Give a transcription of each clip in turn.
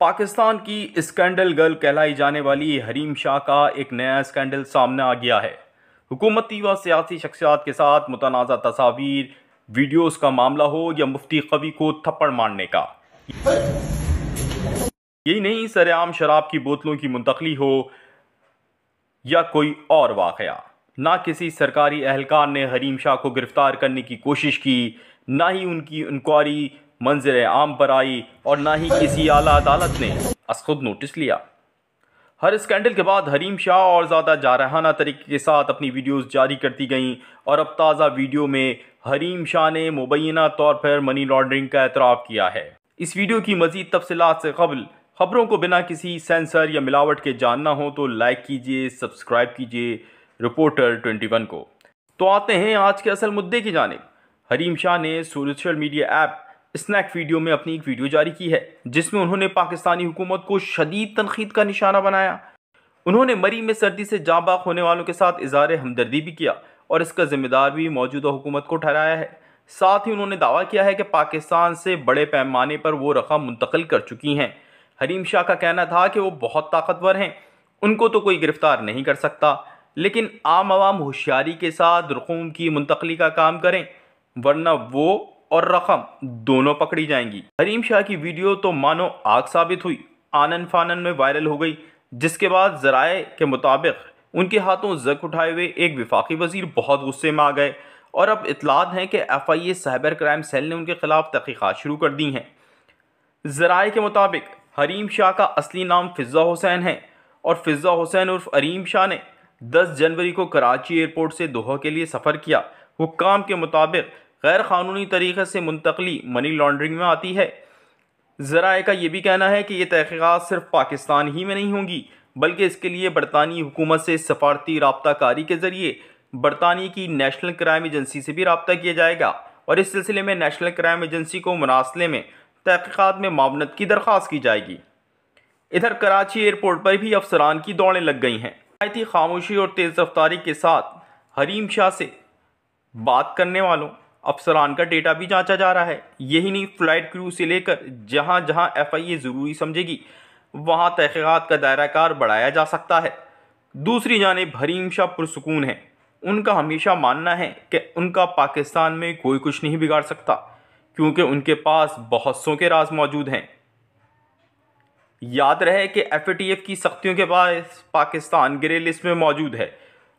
पाकिस्तान की scandal girl कहलाई जाने वाली हरीम शाह का एक नया स्कैंडल सामने आ गया है हुकूमती व सियासी शख्सियात के साथ मुतनाज़ तस्वीर वीडियोस का मामला हो या मुफ्ती कवि को थप्पड़ मारने का यही नहीं सरेआम शराब की बोतलों की मुंतकली हो या कोई और वाक़ ना किसी सरकारी अहलकार ने हरीम शाह को गिरफ्तार करने की कोशिश की ना ही उनकी इंक्वायरी मंजर आम पर आई और ना ही किसी आला अदालत ने असखुद नोटिस लिया हर स्कैंडल के बाद हरीम शाह और ज़्यादा जारहाना तरीके के साथ अपनी वीडियोस जारी करती गईं और अब ताज़ा वीडियो में हरीम शाह ने मुबैना तौर पर मनी लॉन्ड्रिंग का एतराफ़ किया है इस वीडियो की मज़ीद तफसलत से कबल खबरों को बिना किसी सेंसर या मिलावट के जानना हो तो लाइक कीजिए सब्सक्राइब कीजिए रिपोर्टर ट्वेंटी वन को तो आते हैं आज के असल मुद्दे की जानब हरीम शाह ने social media app Snack Video में अपनी एक वीडियो जारी की है जिसमें उन्होंने पाकिस्तानी हुकूमत को शदीद तनखीद का निशाना बनाया उन्होंने मरी में सर्दी से जाबाक होने वालों के साथ इजहार हमदर्दी भी किया और इसका जिम्मेदार भी मौजूदा हुकूमत को ठहराया है साथ ही उन्होंने दावा किया है कि पाकिस्तान से बड़े पैमाने पर वो रकम मुंतकिल कर चुकी हैं हरीम शाह का कहना था कि वो बहुत ताकतवर हैं उनको तो कोई गिरफ्तार नहीं कर सकता लेकिन आम आवाम होशियारी के साथ रकूम की मुंतकली का काम करें वरना वो और रकम दोनों पकड़ी जाएंगी हरीम शाह की वीडियो तो मानो आग साबित हुई आनन फानन में वायरल हो गई जिसके बाद जराए के मुताबिक उनके हाथों जक उठाए हुए एक विफाकी वजीर बहुत गुस्से में आ गए और अब इतलात हैं कि F I A cyber crime cell ने उनके खिलाफ तहकीक़ात शुरू कर दी हैं जराए के मुताबिक हरीम शाह का असली नाम फिज़ा हुसैन है और फिज़ा हुसैन उर्फ हरीम शाह ने 10 जनवरी को कराची एयरपोर्ट से दोहा के लिए सफ़र किया हुकाम के मुताबिक गैर कानूनी तरीक़े से मुंतकली मनी लॉन्ड्रिंग में आती है ज़राए का यह भी कहना है कि ये तहकीक़त सिर्फ पाकिस्तान ही में नहीं होंगी बल्कि इसके लिए बरतानी हुकूमत से सफारती रबताकारी के ज़रिए बरतानी की नेशनल क्राइम एजेंसी से भी रबता किया जाएगा और इस सिलसिले में नेशनल क्राइम एजेंसी को मुनासले में तहकीक़ात में मामनत की दरख्वास्त की जाएगी इधर कराची एयरपोर्ट पर भी अफसरान की दौड़ें लग गई हैं आयती खामोशी और तेज़ रफ्तारी के साथ हरीम शाह से बात करने वालों अफसरान का डेटा भी जांचा जा रहा है यही नहीं फ्लाइट क्रू से लेकर जहां जहां एफआईए ज़रूरी समझेगी वहां तहकीक़ात का दायराकार बढ़ाया जा सकता है दूसरी जाने भरीम शाह पुरसकून है उनका हमेशा मानना है कि उनका पाकिस्तान में कोई कुछ नहीं बिगाड़ सकता क्योंकि उनके पास बहुत सौ के राज मौजूद हैं याद रहे कि एफ की सख्तियों के बाद पाकिस्तान ग्रे लिस्ट में मौजूद है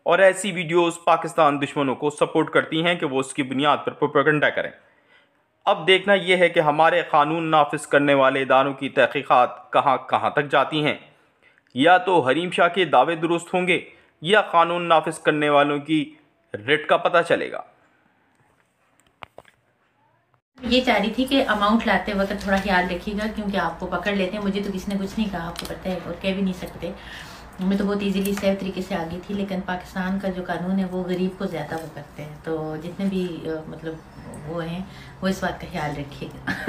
और ऐसी वीडियोस पाकिस्तान दुश्मनों को सपोर्ट करती हैं कि वो उसकी बुनियाद पर प्रोपेगेंडा करें अब देखना यह है कि हमारे कानून नाफिज करने वाले इदारों की तहकीक़ात कहाँ कहाँ तक जाती हैं या तो हरीम शाह के दावे दुरुस्त होंगे या कानून नाफिज करने वालों की रेट का पता चलेगा ये चाह रही थी कि अमाउंट लाते वक्त थोड़ा ख्याल रखिएगा क्योंकि आपको पकड़ लेते हैं मुझे तो किसी ने कुछ नहीं कहा आपको पता है और कह भी नहीं सकते मैं तो बहुत इजीली सेफ तरीके से आ गई थी लेकिन पाकिस्तान का जो कानून है वो गरीब को ज़्यादा वो करते हैं तो जितने भी मतलब वो हैं वो इस बात का ख्याल रखिएगा